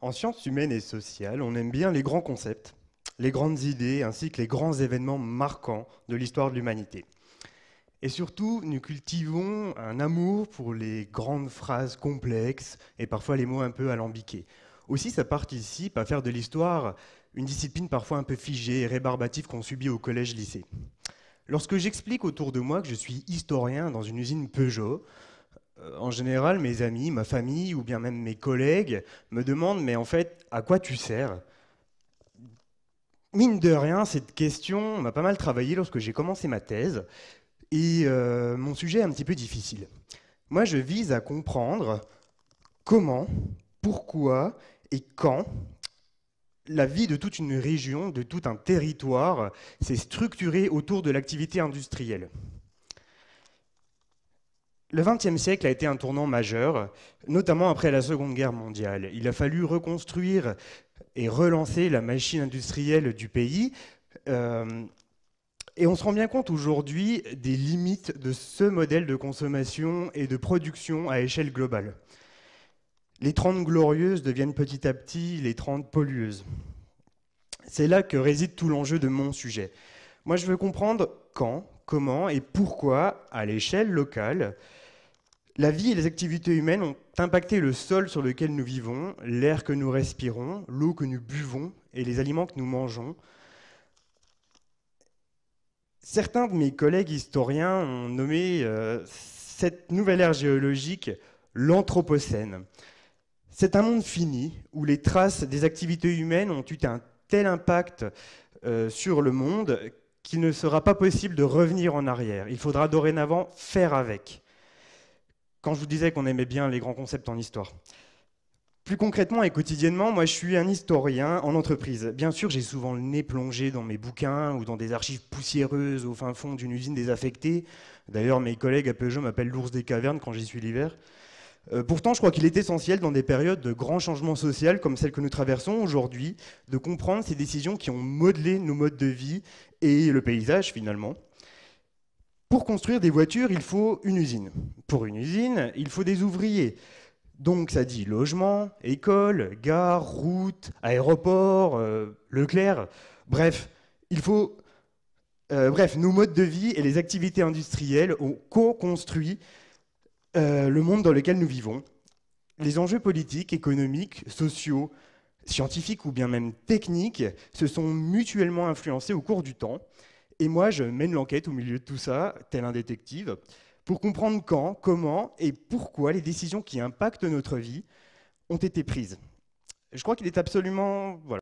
En sciences humaines et sociales, on aime bien les grands concepts, les grandes idées ainsi que les grands événements marquants de l'histoire de l'humanité. Et surtout, nous cultivons un amour pour les grandes phrases complexes et parfois les mots un peu alambiqués. Aussi, ça participe à faire de l'histoire une discipline parfois un peu figée et rébarbative qu'on subit au collège-lycée. Lorsque j'explique autour de moi que je suis historien dans une usine Peugeot, euh, en général, mes amis, ma famille ou bien même mes collègues me demandent mais en fait, à quoi tu sers Mine de rien, cette question m'a pas mal travaillé lorsque j'ai commencé ma thèse et euh, mon sujet est un petit peu difficile. Moi, je vise à comprendre comment, pourquoi et quand la vie de toute une région, de tout un territoire s'est structurée autour de l'activité industrielle. Le XXe siècle a été un tournant majeur, notamment après la Seconde Guerre mondiale. Il a fallu reconstruire et relancer la machine industrielle du pays. Euh, et on se rend bien compte aujourd'hui des limites de ce modèle de consommation et de production à échelle globale. Les 30 glorieuses deviennent petit à petit les 30 pollueuses. C'est là que réside tout l'enjeu de mon sujet. Moi, je veux comprendre quand, comment et pourquoi, à l'échelle locale, la vie et les activités humaines ont impacté le sol sur lequel nous vivons, l'air que nous respirons, l'eau que nous buvons et les aliments que nous mangeons. Certains de mes collègues historiens ont nommé euh, cette nouvelle ère géologique l'Anthropocène. C'est un monde fini où les traces des activités humaines ont eu un tel impact euh, sur le monde qu'il ne sera pas possible de revenir en arrière. Il faudra dorénavant faire avec. Quand je vous disais qu'on aimait bien les grands concepts en histoire. Plus concrètement et quotidiennement, moi je suis un historien en entreprise. Bien sûr, j'ai souvent le nez plongé dans mes bouquins ou dans des archives poussiéreuses au fin fond d'une usine désaffectée. D'ailleurs, mes collègues à Peugeot m'appellent l'ours des cavernes quand j'y suis l'hiver. Euh, pourtant, je crois qu'il est essentiel dans des périodes de grands changements sociaux comme celle que nous traversons aujourd'hui, de comprendre ces décisions qui ont modelé nos modes de vie et le paysage finalement. Pour construire des voitures, il faut une usine. Pour une usine, il faut des ouvriers. Donc ça dit logement, école, gare, route, aéroport, euh, Leclerc. Bref, il faut... Euh, bref, nos modes de vie et les activités industrielles ont co-construit euh, le monde dans lequel nous vivons, les enjeux politiques, économiques, sociaux, scientifiques ou bien même techniques se sont mutuellement influencés au cours du temps. Et moi, je mène l'enquête au milieu de tout ça, tel un détective, pour comprendre quand, comment et pourquoi les décisions qui impactent notre vie ont été prises. Je crois qu'il est absolument... Voilà.